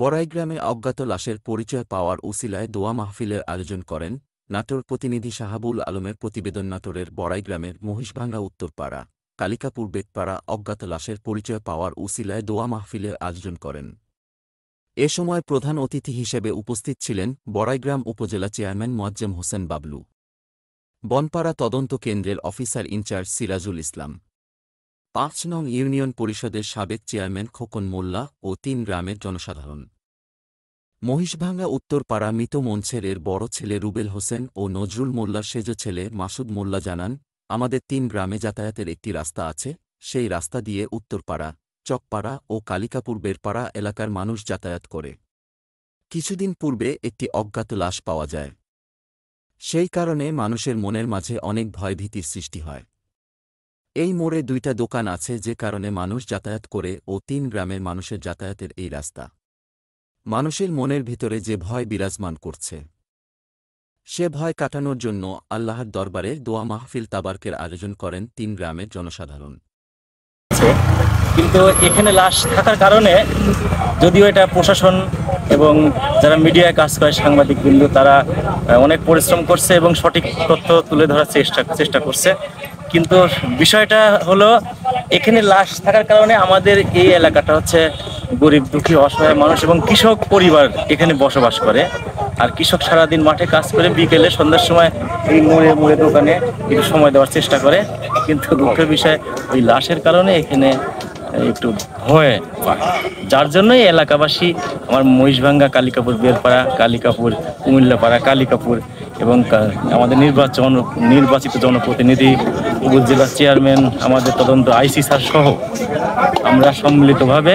বড়াইগ্রামে অজ্ঞাত লাশের পরিচয় পাওয়ার উসিলায় দোয়া মাহফিলের আয়োজন করেন নাটোর প্রতিনিধি শাহাবুল আলমের প্রতিবেদন নাটোরের বড়াইগ্রামের মহিষভাঙ্গা উত্তরপাড়া কালিকাপুর বেতপাড়া অজ্ঞাত লাশের পরিচয় পাওয়ার উসিলায় দোয়া মাহফিলের আয়োজন করেন এ সময় প্রধান অতিথি হিসেবে উপস্থিত ছিলেন বড়াইগ্রাম উপজেলা চেয়ারম্যান মোয়াজ্জেম হোসেন বাবলু বনপাড়া তদন্ত কেন্দ্রের অফিসার ইনচার্জ সিরাজুল ইসলাম পাঁচ নং ইউনিয়ন পরিষদের সাবেক চেয়ারম্যান খোকন মোল্লা ও তিন গ্রামের জনসাধারণ মহিষভাঙ্গা উত্তরপাড়া মৃত মঞ্চের এর বড় ছেলে রুবেল হোসেন ও নজরুল মোল্লার সেজ ছেলে মাসুদ মোল্লা জানান আমাদের তিন গ্রামে যাতায়াতের একটি রাস্তা আছে সেই রাস্তা দিয়ে উত্তরপাড়া চকপাড়া ও কালিকাপুর বেরপাড়া এলাকার মানুষ যাতায়াত করে কিছুদিন পূর্বে একটি অজ্ঞাত লাশ পাওয়া যায় সেই কারণে মানুষের মনের মাঝে অনেক ভয়ভীতির সৃষ্টি হয় এই মোড়ে দুইটা দোকান আছে যে কারণে মানুষ যাতায়াত করে ও তিন গ্রামের মানুষের যাতায়াতের এই রাস্তা মানুষের মনের ভিতরে যে ভয় বিরাজমান করছে সে ভয় কাটানোর জন্য আল্লাহর দরবারে দোয়া মাহফিল তাবারকের আয়োজন করেন তিন গ্রামের জনসাধারণ কিন্তু এখানে লাশ থাকার কারণে যদিও এটা প্রশাসন এবং যারা মিডিয়ায় কাজ করে সাংবাদিক বিন্দু তারা অনেক পরিশ্রম করছে এবং সঠিক তথ্য তুলে ধরার চেষ্টা চেষ্টা করছে কিন্তু বিষয়টা হলো এখানে লাশ থাকার কারণে আমাদের এই এলাকাটা হচ্ছে গরিব দুঃখী অসহায় মানুষ এবং কৃষক পরিবার এখানে বসবাস করে আর কৃষক সারাদিন মাঠে কাজ করে বিকেলে সন্ধ্যার সময় এই মোড়ে মোড়ে দোকানে একটু সময় দেওয়ার চেষ্টা করে কিন্তু দুঃখের বিষয় ওই লাশের কারণে এখানে একটু ভয় যার জন্যই এলাকাবাসী আমার মহিষভাঙ্গা কালিকাপুর বেরপাড়া কালিকাপুর কুমিল্লাপাড়া কালিকাপুর এবং আমাদের নির্বাচন নির্বাচিত জনপ্রতিনিধি উপজেলা চেয়ারম্যান আমাদের তদন্ত আইসি স্যার সহ আমরা সম্মিলিতভাবে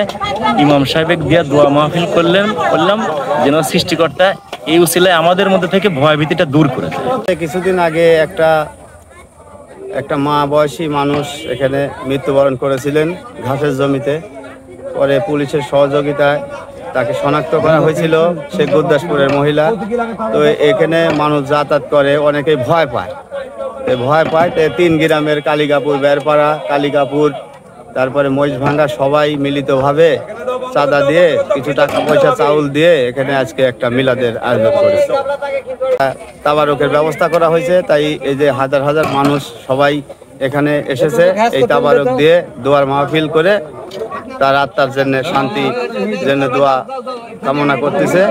ইমাম সাহেবের দিয়া দোয়া মাহফিল করলেন করলাম যেন সৃষ্টিকর্তা এই উসিলায় আমাদের মধ্যে থেকে ভয়ভীতিটা দূর করে কিছুদিন আগে একটা একটা মা বয়সী মানুষ এখানে মৃত্যুবরণ করেছিলেন ঘাসের জমিতে পরে পুলিশের সহযোগিতায় তাকে শনাক্ত করা হয়েছিল সে গুরদাসপুরের মহিলা তো এখানে মানুষ যাতায়াত করে অনেকেই ভয় পায় ভয় পায় তিন গ্রামের কালিকাপুর বেরপাড়া কালিকাপুর তারপরে মহিষ ভাঙ্গা সবাই মিলিতভাবে চাঁদা দিয়ে কিছু টাকা পয়সা চাউল দিয়ে এখানে আজকে একটা মিলাদের আয়োজন করেছে তাবারকের ব্যবস্থা করা হয়েছে তাই এই যে হাজার হাজার মানুষ সবাই এখানে এসেছে এই তাবারক দিয়ে দোয়ার মাহফিল করে তার আত্মার জন্য শান্তি জন্য দোয়া কামনা করতেছে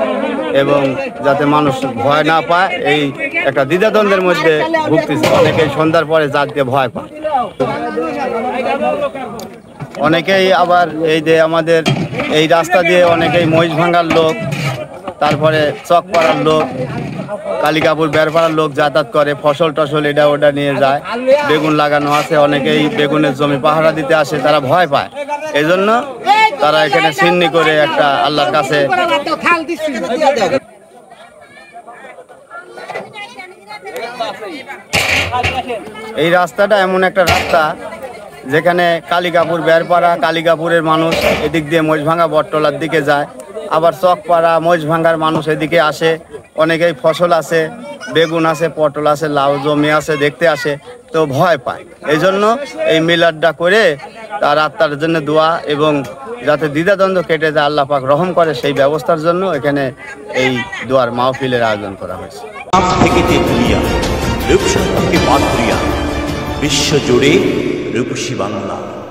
এবং যাতে মানুষ ভয় না পায় এই একটা দ্বিধাদ্বন্দ্বের মধ্যে ভুগতেছে অনেকে সন্ধ্যার পরে যাতে ভয় পায় অনেকেই আবার এই যে আমাদের এই রাস্তা দিয়ে অনেকেই মহিষ ভাঙ্গার লোক তারপরে চক পাড়ার লোক কালিকাপুর পাড়ার লোক যাতায়াত করে ফসল টসল এটা ওটা নিয়ে যায় বেগুন লাগানো আছে অনেকেই বেগুনের জমি পাহারা দিতে আসে তারা ভয় পায় এই জন্য তারা এখানে সিন্নি করে একটা আল্লাহর কাছে এই রাস্তাটা এমন একটা রাস্তা যেখানে কালিকাপুর বেরপাড়া কালিকাপুরের মানুষ এদিক দিয়ে মহিষভাঙ্গা বটতলার দিকে যায় আবার চকপাড়া মহিষভাঙ্গার মানুষ এদিকে আসে অনেকেই ফসল আছে বেগুন আছে পটল আছে লাউ জমি আছে দেখতে আসে তো ভয় পায় এই জন্য এই মিলাদটা করে তার আত্মার জন্য দোয়া এবং যাতে দ্বিধাদ্বন্দ্ব কেটে যায় আল্লাহ পাক রহম করে সেই ব্যবস্থার জন্য এখানে এই দোয়ার মাহফিলের আয়োজন করা হয়েছে থেকে বিশ্বজুড়ে ルクシヴァンナー